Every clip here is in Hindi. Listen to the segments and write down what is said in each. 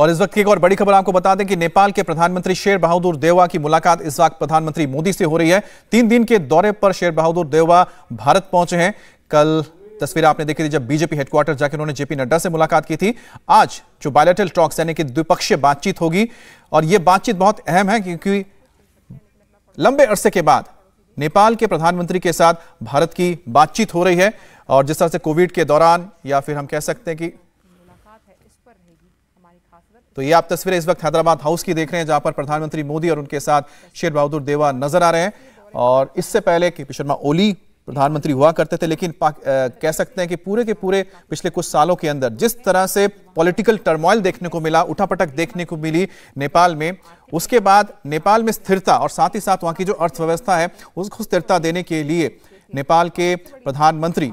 और इस वक्त की एक और बड़ी खबर आपको बता दें कि नेपाल के प्रधानमंत्री शेर बहादुर देवा की मुलाकात इस वक्त प्रधानमंत्री मोदी से हो रही है तीन दिन के दौरे पर शेर बहादुर देवा भारत पहुंचे हैं कल तस्वीर आपने देखी थी जब बीजेपी हेडक्वार्टर जाकर उन्होंने जेपी नड्डा से मुलाकात की थी आज जो बायोलेटल टॉक्स यानी कि द्विपक्षीय बातचीत होगी और यह बातचीत बहुत अहम है क्योंकि लंबे अरसे के बाद नेपाल के प्रधानमंत्री के साथ भारत की बातचीत हो रही है और जिस तरह से कोविड के दौरान या फिर हम कह सकते हैं कि पर रहेगी तो ये आप तस्वीरें इस वक्त हैदराबाद हाउस की देख रहे हैं जहां पर प्रधानमंत्री मोदी और उनके साथ शेर बहादुर देवा नजर आ रहे हैं और इससे पहले के पी शर्मा ओली प्रधानमंत्री हुआ करते थे लेकिन आ, कह सकते हैं कि पूरे के पूरे पिछले कुछ सालों के अंदर जिस तरह से पॉलिटिकल टर्मोइल देखने को मिला उठापटक देखने को मिली नेपाल में उसके बाद नेपाल में स्थिरता और साथ ही साथ वहां की जो अर्थव्यवस्था है उसको स्थिरता देने के लिए नेपाल के प्रधानमंत्री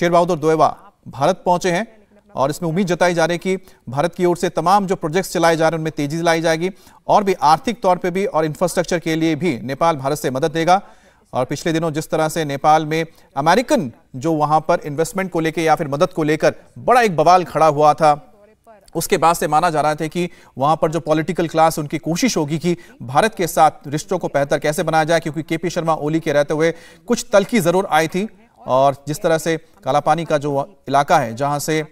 शेर बहादुर दोएवा भारत पहुंचे हैं और इसमें उम्मीद जताई जा रही है कि भारत की ओर से तमाम जो प्रोजेक्ट्स चलाए जा रहे हैं उनमें तेजी लाई जाएगी और भी आर्थिक तौर पर भी और इंफ्रास्ट्रक्चर के लिए भी नेपाल भारत से मदद देगा और पिछले दिनों जिस तरह से नेपाल में अमेरिकन जो वहां पर इन्वेस्टमेंट को लेकर या फिर मदद को लेकर बड़ा एक बवाल खड़ा हुआ था उसके बाद से माना जा रहा था कि वहां पर जो पॉलिटिकल क्लास उनकी कोशिश होगी कि भारत के साथ रिश्तों को बेहतर कैसे बनाया जाए क्योंकि केपी शर्मा ओली के रहते हुए कुछ तलकी जरूर आई थी और जिस तरह से कालापानी का जो इलाका है जहां से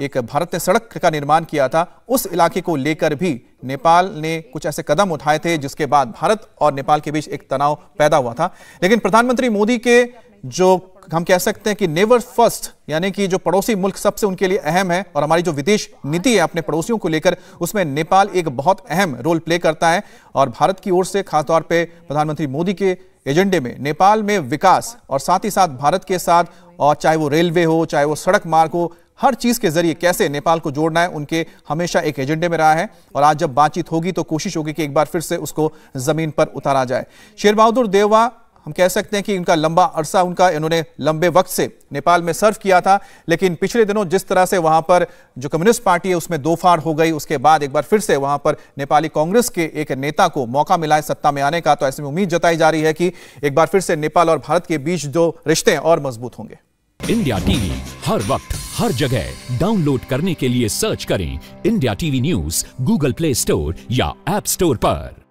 एक भारत ने सड़क का निर्माण किया था उस इलाके को लेकर भी नेपाल ने कुछ ऐसे कदम उठाए थे जिसके बाद भारत और नेपाल के बीच एक तनाव पैदा हुआ था लेकिन प्रधानमंत्री मोदी के जो हम कह सकते हैं कि नेवर फर्स्ट यानी कि जो पड़ोसी मुल्क सबसे उनके लिए अहम है और हमारी जो विदेश नीति है अपने पड़ोसियों को लेकर उसमें नेपाल एक बहुत अहम रोल प्ले करता है और भारत की ओर से खासतौर पर प्रधानमंत्री मोदी के एजेंडे में नेपाल में विकास और साथ ही साथ भारत के साथ और चाहे वो रेलवे हो चाहे वो सड़क मार्ग हो हर चीज के जरिए कैसे नेपाल को जोड़ना है उनके हमेशा एक एजेंडे में रहा है और आज जब बातचीत होगी तो कोशिश होगी कि एक बार फिर से उसको जमीन पर उतारा जाए शेर बहादुर देवा हम कह सकते हैं कि उनका लंबा अरसा उनका इन्होंने लंबे वक्त से नेपाल में सर्व किया था लेकिन पिछले दिनों जिस तरह से वहां पर जो कम्युनिस्ट पार्टी है उसमें दो फाड़ हो गई उसके बाद एक बार फिर से वहां पर नेपाली कांग्रेस के एक नेता को मौका मिला है सत्ता में आने का तो ऐसे में उम्मीद जताई जा रही है कि एक बार फिर से नेपाल और भारत के बीच जो रिश्ते और मजबूत होंगे इंडिया टीवी हर वक्त हर जगह डाउनलोड करने के लिए सर्च करें India TV news Google Play Store या एप स्टोर पर